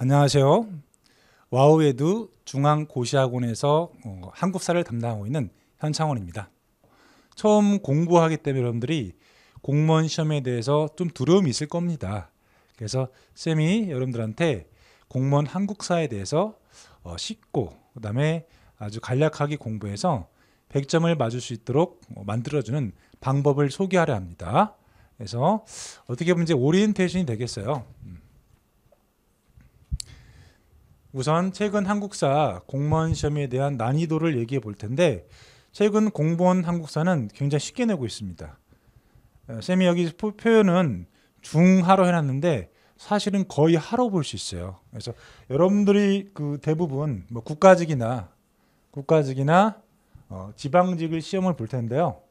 안녕하세요. 와우에두 중앙고시학원에서 어, 한국사를 담당하고 있는 현창원입니다. 처음 공부하기 때문에 여러분들이 공무원 시험에 대해서 좀 두려움이 있을 겁니다. 그래서 쌤이 여러분들한테 공무원 한국사에 대해서 어, 쉽고 그다음에 아주 간략하게 공부해서 100점을 맞을 수 있도록 어, 만들어주는 방법을 소개하려 합니다. 그래서 어떻게 보면 이제 오리엔테이션이 되겠어요. 우선 최근 한국사 공무원 시험에 대한 난이도를 얘기해 볼 텐데 최근 공무원 한국사는 굉장히 쉽게 내고 있습니다. 어, 쌤이 여기 표현은 중하로 해놨는데 사실은 거의 하로 볼 수 있어요. 그래서 여러분들이 그 대부분 뭐 국가직이나 국가직이나 어 지방직을 시험을 볼 텐데요.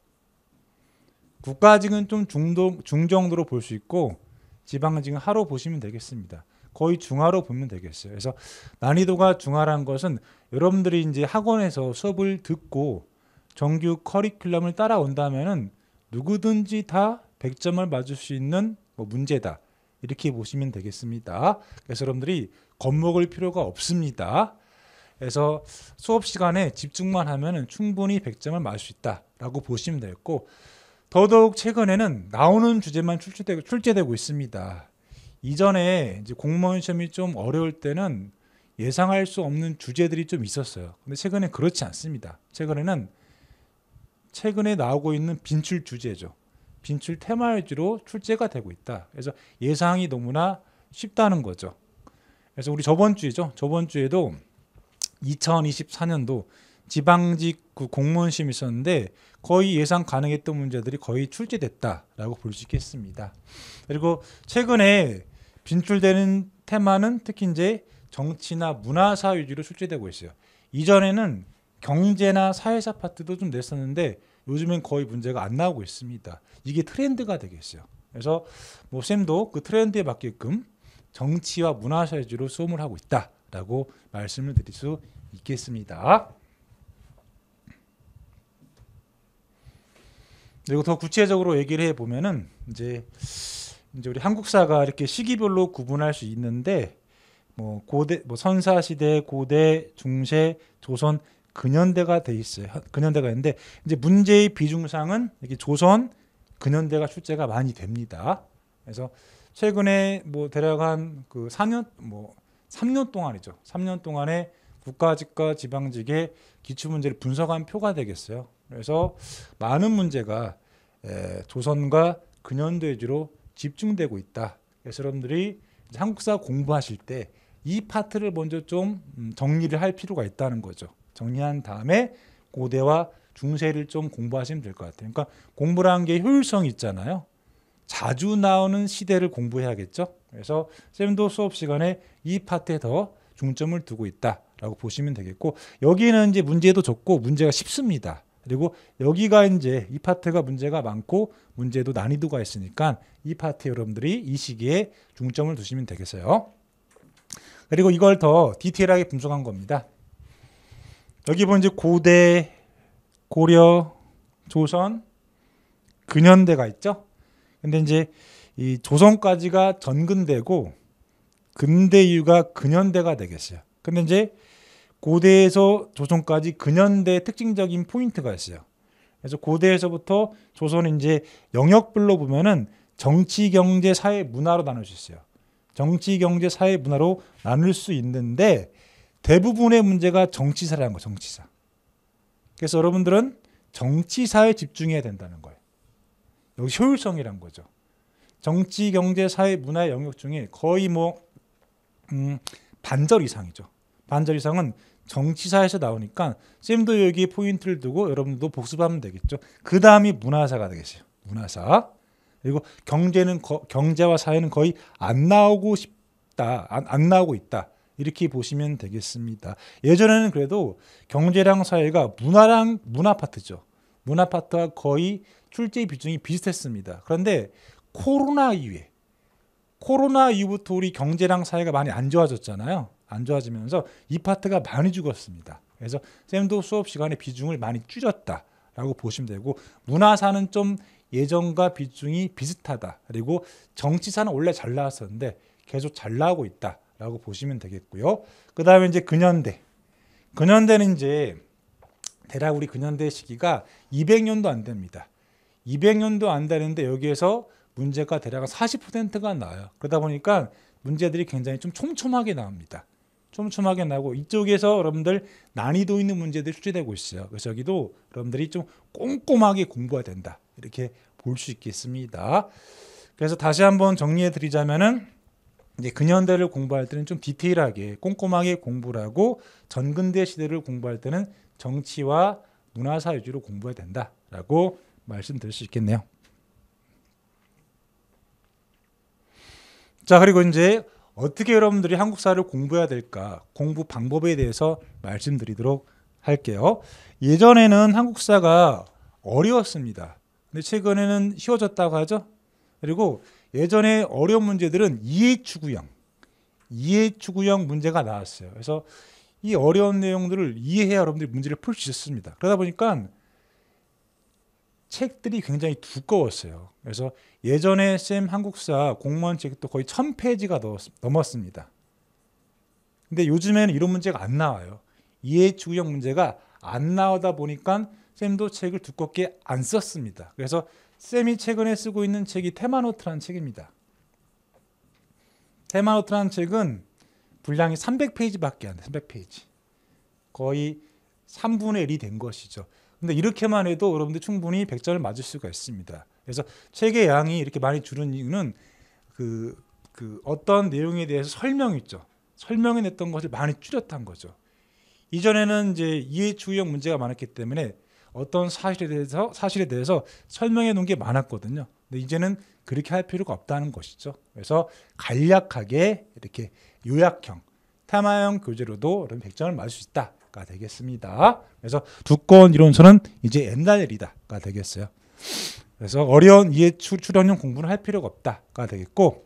국가직은 좀 중도, 중정도로 볼 수 있고 지방직은 하로 보시면 되겠습니다. 거의 중하로 보면 되겠어요. 그래서 난이도가 중하란 것은 여러분들이 이제 학원에서 수업을 듣고 정규 커리큘럼을 따라온다면은 누구든지 다 100점을 맞을 수 있는 뭐 문제다. 이렇게 보시면 되겠습니다. 그래서 여러분들이 겁먹을 필요가 없습니다. 그래서 수업 시간에 집중만 하면 충분히 100점을 맞을 수 있다라고 보시면 되겠고 더더욱 최근에는 나오는 주제만 출제되고, 출제되고 있습니다. 이전에 이제 공무원 시험이 좀 어려울 때는 예상할 수 없는 주제들이 좀 있었어요. 근데 최근에 그렇지 않습니다. 최근에는 최근에 나오고 있는 빈출 주제죠. 빈출 테마 위주로 출제가 되고 있다. 그래서 예상이 너무나 쉽다는 거죠. 그래서 우리 저번 주죠. 저번 주에도 2024년도 지방직 그 공무원 시험이 있었는데 거의 예상 가능했던 문제들이 거의 출제됐다라고 볼 수 있겠습니다. 그리고 최근에 빈출되는 테마는 특히 이제 정치나 문화사 위주로 출제되고 있어요. 이전에는 경제나 사회사 파트도 좀 냈었는데 요즘엔 거의 문제가 안 나오고 있습니다. 이게 트렌드가 되겠어요. 그래서 뭐 쌤도 그 트렌드에 맞게끔 정치와 문화사 위주로 수업을 하고 있다라고 말씀을 드릴 수 있겠습니다. 그리고 더 구체적으로 얘기를 해 보면은 이제 이제 우리 한국사가 이렇게 시기별로 구분할 수 있는데 뭐 고대 뭐 선사 시대, 고대, 중세, 조선, 근현대가 돼 있어요. 근현대가 있는데 이제 문제의 비중상은 이렇게 조선, 근현대가 출제가 많이 됩니다. 그래서 최근에 뭐 대략 한 그 4년 뭐 3년 동안이죠. 3년 동안에 국가직과 지방직의 기출 문제를 분석한 표가 되겠어요. 그래서 많은 문제가 조선과 근현대주로 집중되고 있다. 여러분들이 한국사 공부하실 때 이 파트를 먼저 좀 음, 정리를 할 필요가 있다는 거죠. 정리한 다음에 고대와 중세를 좀 공부하시면 될 것 같아요. 그러니까 공부라는 게 효율성이 있잖아요. 자주 나오는 시대를 공부해야겠죠. 그래서 쌤도 수업 시간에 이 파트에 더 중점을 두고 있다라고 보시면 되겠고 여기는 이제 문제도 적고 문제가 쉽습니다. 그리고 여기가 이제 이 파트가 문제가 많고 문제도 난이도가 있으니까 이 파트 여러분들이 이 시기에 중점을 두시면 되겠어요. 그리고 이걸 더 디테일하게 분석한 겁니다. 여기 보면 이제 고대, 고려, 조선, 근현대가 있죠. 근데 이제 이 조선까지가 전근대고 근대 이유가 근현대가 되겠어요. 근데 이제 고대에서 조선까지 근현대의 특징적인 포인트가 있어요. 그래서 고대에서부터 조선은 이제 영역별로 보면은 정치, 경제, 사회, 문화로 나눌 수 있어요. 정치, 경제, 사회, 문화로 나눌 수 있는데 대부분의 문제가 정치사라는 거, 예요 정치사. 그래서 여러분들은 정치사에 집중해야 된다는 거예요. 여기 효율성이란 거죠. 정치, 경제, 사회, 문화의 영역 중에 거의 뭐 음, 반절 이상이죠. 반절 이상은 정치사에서 나오니까 쌤도 여기 포인트를 두고 여러분도 복습하면 되겠죠. 그 다음이 문화사가 되겠어요. 문화사. 그리고 경제는 거, 경제와 사회는 거의 안 나오고 싶다. 안, 안 나오고 있다. 이렇게 보시면 되겠습니다. 예전에는 그래도 경제랑 사회가 문화랑 문화 파트죠. 문화 파트와 거의 출제 비중이 비슷했습니다. 그런데 코로나 이후에 코로나 이후부터 우리 경제랑 사회가 많이 안 좋아졌잖아요. 안 좋아지면서 이 파트가 많이 죽었습니다. 그래서 쌤도 수업 시간에 비중을 많이 줄였다라고 보시면 되고 문화사는 좀 예전과 비중이 비슷하다. 그리고 정치사는 원래 잘 나왔었는데 계속 잘 나오고 있다라고 보시면 되겠고요. 그다음에 이제 근현대. 근현대는 이제 대략 우리 근현대 시기가 200년도 안 됩니다. 200년도 안 되는데 여기에서 문제가 대략 40%가 나와요. 그러다 보니까 문제들이 굉장히 좀 촘촘하게 나옵니다. 촘촘하게 나고 이쪽에서 여러분들 난이도 있는 문제들이 출제되고 있어요. 그래서 여기도 여러분들이 좀 꼼꼼하게 공부가 된다. 이렇게 볼 수 있겠습니다. 그래서 다시 한번 정리해 드리자면은 이제 근현대를 공부할 때는 좀 디테일하게 꼼꼼하게 공부를 하고 전근대 시대를 공부할 때는 정치와 문화사 위주로 공부해야 된다라고 말씀드릴 수 있겠네요. 자 그리고 이제 어떻게 여러분들이 한국사를 공부해야 될까 공부 방법에 대해서 말씀드리도록 할게요. 예전에는 한국사가 어려웠습니다. 근데 최근에는 쉬워졌다고 하죠. 그리고 예전에 어려운 문제들은 이해추구형, 이해추구형 문제가 나왔어요. 그래서 이 어려운 내용들을 이해해야 여러분들이 문제를 풀 수 있습니다. 었 그러다 보니까 책들이 굉장히 두꺼웠어요. 그래서 예전에 쌤 한국사 공무원 책도 거의 천페이지가 넘었습니다. 근데 요즘에는 이런 문제가 안 나와요. 이해추구형 문제가 안 나오다 보니까 쌤도 책을 두껍게 안 썼습니다. 그래서 쌤이 최근에 쓰고 있는 책이 테마노트라는 책입니다. 테마노트라는 책은 분량이 300페이지밖에 안 돼. 300페이지. 거의 3분의 1이 된 것이죠. 근데 이렇게만 해도 여러분들 충분히 100점을 맞을 수가 있습니다. 그래서 책의 양이 이렇게 많이 줄은 이유는 그, 그 어떤 내용에 대해서 설명 있죠. 설명해 냈던 것을 많이 줄였던 거죠. 이전에는 이제 이해추형 문제가 많았기 때문에 어떤 사실에 대해서 사실에 대해서 설명해 놓은 게 많았거든요. 근데 이제는 그렇게 할 필요가 없다는 것이죠. 그래서 간략하게 이렇게 요약형, 테마형 교재로도 이런 100점을 맞을 수 있다. 가 되겠습니다. 그래서 두꺼운 이론서는 이제 옛날의 리다가 되겠어요. 그래서 어려운 이해 출연형 공부는할 필요가 없다가 되겠고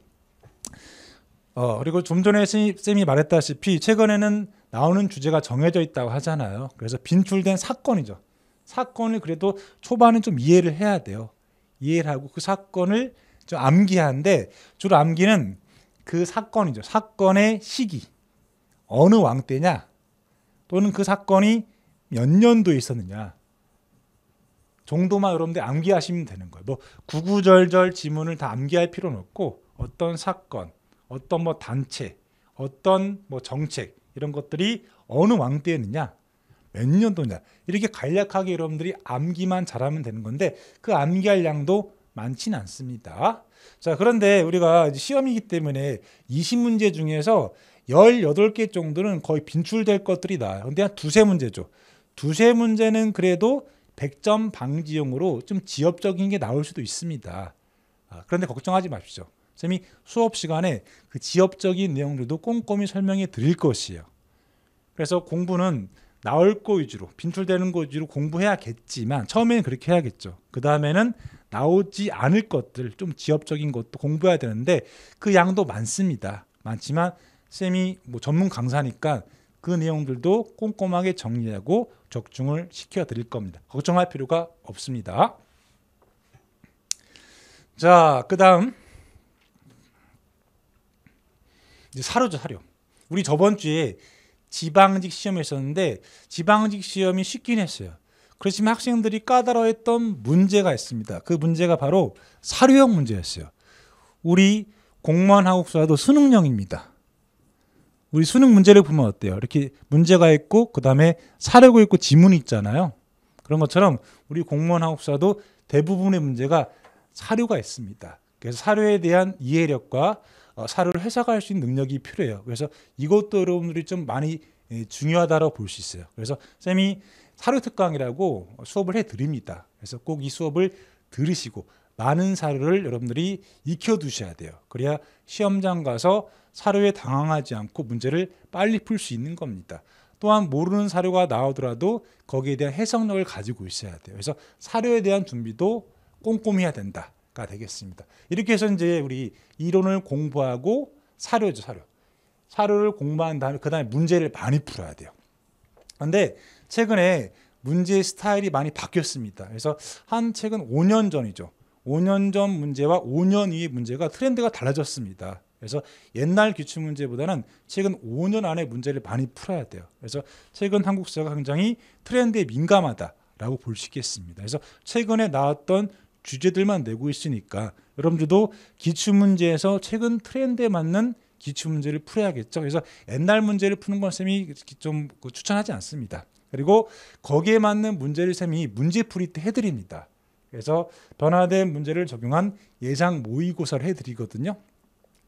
어, 그리고 좀 전에 쌤이 말했다시피 최근에는 나오는 주제가 정해져 있다고 하잖아요. 그래서 빈출된 사건이죠. 사건을 그래도 초반은 좀 이해를 해야 돼요. 이해를 하고 그 사건을 좀 암기하는데 주로 암기는 그 사건이죠. 사건의 시기. 어느 왕 때냐? 또는 그 사건이 몇 년도에 있었느냐 정도만 여러분들 암기하시면 되는 거예요. 뭐 구구절절 지문을 다 암기할 필요는 없고 어떤 사건, 어떤 뭐 단체, 어떤 뭐 정책 이런 것들이 어느 왕때였느냐 몇 년도냐 이렇게 간략하게 여러분들이 암기만 잘하면 되는 건데 그 암기할 양도 많지는 않습니다. 자 그런데 우리가 시험이기 때문에 20문제 중에서 열여덟 개 정도는 거의 빈출될 것들이 나와요. 근데 한 두세 문제죠. 두세 문제는 그래도 백점 방지용으로 좀 지엽적인 게 나올 수도 있습니다. 아, 그런데 걱정하지 마십시오. 쌤이 수업 시간에 그 지엽적인 내용들도 꼼꼼히 설명해 드릴 것이에요. 그래서 공부는 나올 거 위주로 빈출되는 거 위주로 공부해야겠지만 처음에는 그렇게 해야겠죠. 그 다음에는 나오지 않을 것들 좀 지엽적인 것도 공부해야 되는데 그 양도 많습니다. 많지만 쌤이 뭐 전문 강사니까 그 내용들도 꼼꼼하게 정리하고 적중을 시켜 드릴 겁니다. 걱정할 필요가 없습니다. 자, 그다음 이제 사료죠, 사료. 우리 저번 주에 지방직 시험 했었는데 지방직 시험이 쉽긴 했어요. 그렇지만 학생들이 까다로했던 문제가 있습니다. 그 문제가 바로 사료형 문제였어요. 우리 공무원 하국사도 수능형입니다. 우리 수능 문제를 보면 어때요? 이렇게 문제가 있고 그다음에 사려고 있고 지문이 있잖아요. 그런 것처럼 우리 공무원 학국사도 대부분의 문제가 사료가 있습니다. 그래서 사료에 대한 이해력과 어, 사료를 해석할 수 있는 능력이 필요해요. 그래서 이것도 여러분들이 좀 많이 예, 중요하다고 볼 수 있어요. 그래서 쌤이 사료 특강이라고 수업을 해 드립니다. 그래서 꼭 이 수업을 들으시고 많은 사료를 여러분들이 익혀 두셔야 돼요. 그래야 시험장 가서 사료에 당황하지 않고 문제를 빨리 풀 수 있는 겁니다. 또한 모르는 사료가 나오더라도 거기에 대한 해석력을 가지고 있어야 돼요. 그래서 사료에 대한 준비도 꼼꼼히 해야 된다가 되겠습니다. 이렇게 해서 이제 우리 이론을 공부하고 사료죠, 사료. 사료를 공부한 다음에 그다음에 문제를 많이 풀어야 돼요. 그런데 최근에 문제 의 스타일이 많이 바뀌었습니다. 그래서 한 최근 5년 전이죠. 5년 전 문제와 5년 이후 문제가 트렌드가 달라졌습니다. 그래서 옛날 기출 문제보다는 최근 5년 안에 문제를 많이 풀어야 돼요. 그래서 최근 한국 사회가 굉장히 트렌드에 민감하다라고 볼 수 있겠습니다. 그래서 최근에 나왔던 주제들만 내고 있으니까 여러분들도 기출 문제에서 최근 트렌드에 맞는 기출 문제를 풀어야겠죠. 그래서 옛날 문제를 푸는 건 쌤이 좀 그 추천하지 않습니다. 그리고 거기에 맞는 문제를 쌤이 문제풀이 때 해드립니다. 그래서 변화된 문제를 적용한 예상 모의고사를 해드리거든요.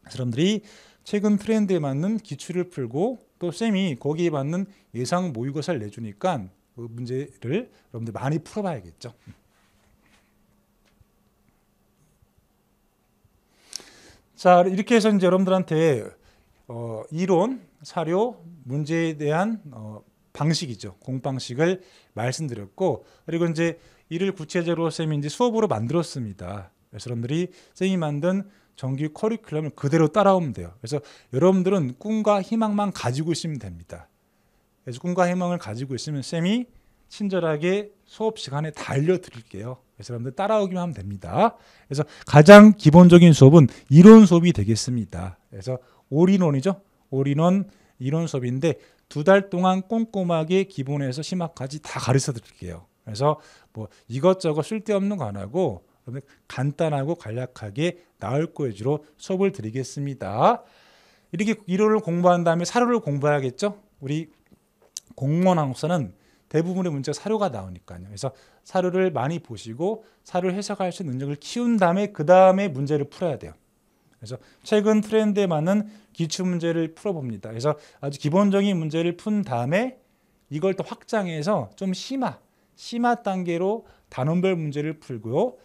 사람들이 최근 트렌드에 맞는 기출을 풀고 또 쌤이 거기에 맞는 예상 모의고사를 내주니까 그 문제를 여러분들 많이 풀어봐야겠죠. 자 이렇게 해서 이제 여러분들한테 어, 이론, 사료, 문제에 대한 어, 방식이죠. 공방식을 말씀드렸고 그리고 이제 이를 구체적으로 쌤이 이제 수업으로 만들었습니다. 여러분들이 쌤이 만든 정규 커리큘럼을 그대로 따라오면 돼요. 그래서 여러분들은 꿈과 희망만 가지고 있으면 됩니다. 그래서 꿈과 희망을 가지고 있으면 쌤이 친절하게 수업 시간에 다 알려드릴게요. 그래서 여러분들 따라오기만 하면 됩니다. 그래서 가장 기본적인 수업은 이론 수업이 되겠습니다. 그래서 올인원이죠. 올인원 이론 수업인데 두 달 동안 꼼꼼하게 기본에서 심화까지 다 가르쳐 드릴게요. 그래서 뭐 이것저것 쓸데없는 거 안 하고 간단하고 간략하게 나을 거에 주로 수업을 드리겠습니다. 이렇게 이론을 공부한 다음에 사료를 공부해야겠죠? 우리 공무원 항목서는 대부분의 문제가 사료가 나오니까요. 그래서 사료를 많이 보시고 사료를 해석할 수 있는 능력을 키운 다음에 그 다음에 문제를 풀어야 돼요. 그래서 최근 트렌드에 맞는 기출 문제를 풀어봅니다. 그래서 아주 기본적인 문제를 푼 다음에 이걸 또 확장해서 좀 심화, 심화 단계로 단원별 문제를 풀고요.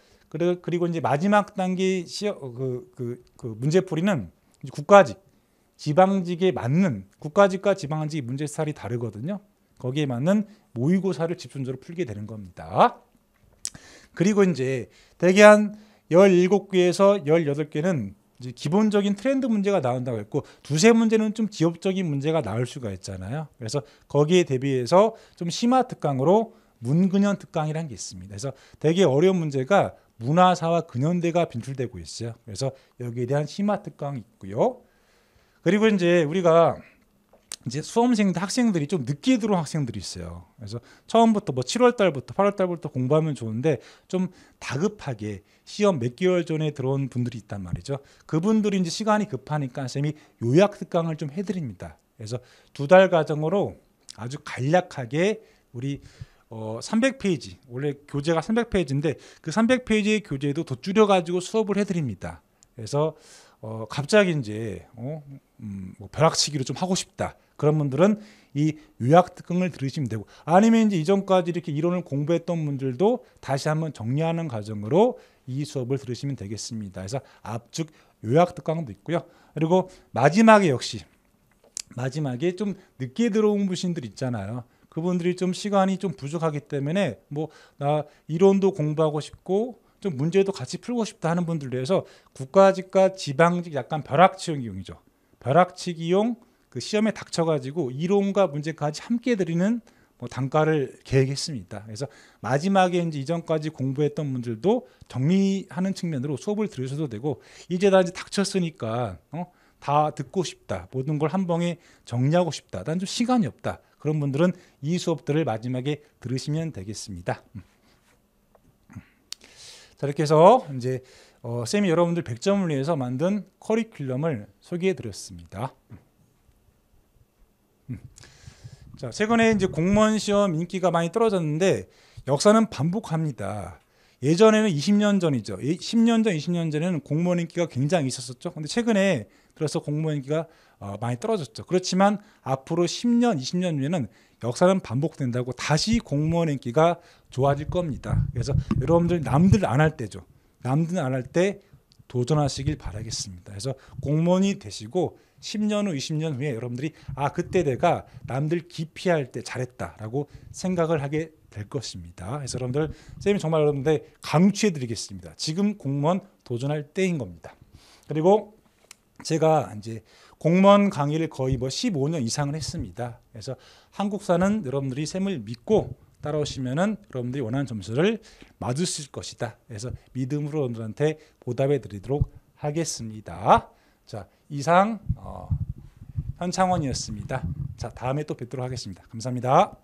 그리고 이제 마지막 단계 그, 그, 그 문제풀이는 국가직, 지방직에 맞는 국가직과 지방직 문제 스이 다르거든요. 거기에 맞는 모의고사를 집중적으로 풀게 되는 겁니다. 그리고 이제 대개 한 17개에서 18개는 이제 기본적인 트렌드 문제가 나온다고 했고 두세 문제는 좀 기업적인 문제가 나올 수가 있잖아요. 그래서 거기에 대비해서 좀 심화 특강으로 문근현 특강이라는 게 있습니다. 그래서 되게 어려운 문제가 문화사와 근현대가 빈출되고 있어요. 그래서 여기에 대한 심화 특강이 있고요. 그리고 이제 우리가 이제 수험생 학생들이 좀 늦게 들어온 학생들이 있어요. 그래서 처음부터 뭐 7월 달부터 8월 달부터 공부하면 좋은데 좀 다급하게 시험 몇 개월 전에 들어온 분들이 있단 말이죠. 그분들이 이제 시간이 급하니까 쌤이 요약 특강을 좀 해드립니다. 그래서 두 달 과정으로 아주 간략하게 우리 어 300페이지 원래 교재가 300페이지인데 그 300페이지의 교재도 덧줄여 가지고 수업을 해드립니다. 그래서 어 갑자기 이제 어, 음, 뭐 벼락치기로 좀 하고 싶다 그런 분들은 이 요약 특강을 들으시면 되고 아니면 이제 이전까지 이렇게 이론을 공부했던 분들도 다시 한번 정리하는 과정으로 이 수업을 들으시면 되겠습니다. 그래서 압축 요약 특강도 있고요. 그리고 마지막에 역시 마지막에 좀 늦게 들어온 분신들 있잖아요. 그분들이 좀 시간이 좀 부족하기 때문에 뭐 나 이론도 공부하고 싶고 좀 문제도 같이 풀고 싶다 하는 분들 위해서 국가직과 지방직 약간 벼락치기용이죠. 벼락치기용 그 시험에 닥쳐가지고 이론과 문제까지 함께 드리는 뭐 단가를 계획했습니다. 그래서 마지막에 이제 이전까지 공부했던 분들도 정리하는 측면으로 수업을 들으셔도 되고 이제 다 이제 닥쳤으니까 어? 다 듣고 싶다. 모든 걸 한 번에 정리하고 싶다. 난 좀 시간이 없다. 그런 분들은 이 수업들을 마지막에 들으시면 되겠습니다. 음. 자, 이렇게 해서 이제 어, 쌤이 여러분들 100점을 위해서 만든 커리큘럼을 소개해 드렸습니다. 음. 음. 자, 최근에 이제 공무원 시험 인기가 많이 떨어졌는데 역사는 반복합니다. 예전에는 20년 전이죠. 10년 예, 전, 20년 전에는 공무원 인기가 굉장히 있었었죠. 근데 최근에 그래서 공무원 인기가 어, 많이 떨어졌죠. 그렇지만 앞으로 10년, 20년 후에는 역사는 반복된다고 다시 공무원 인기가 좋아질 겁니다. 그래서 여러분들 남들 안 할 때죠. 남들 안 할 때 도전하시길 바라겠습니다. 그래서 공무원이 되시고 10년 후, 20년 후에 여러분들이 아 그때 내가 남들 기피할 때 잘했다라고 생각을 하게 될 것입니다. 그래서 여러분들 선 쌤이 정말 여러분들 강추해드리겠습니다. 지금 공무원 도전할 때인 겁니다. 그리고 제가 이제 공무원 강의를 거의 뭐 15년 이상을 했습니다. 그래서 한국사는 여러분들이 셈을 믿고 따라오시면은 여러분들이 원하는 점수를 맞을 수 것이다. 그래서 믿음으로 여러분들한테 보답해 드리도록 하겠습니다. 자, 이상 어, 현창원이었습니다. 자, 다음에 또 뵙도록 하겠습니다. 감사합니다.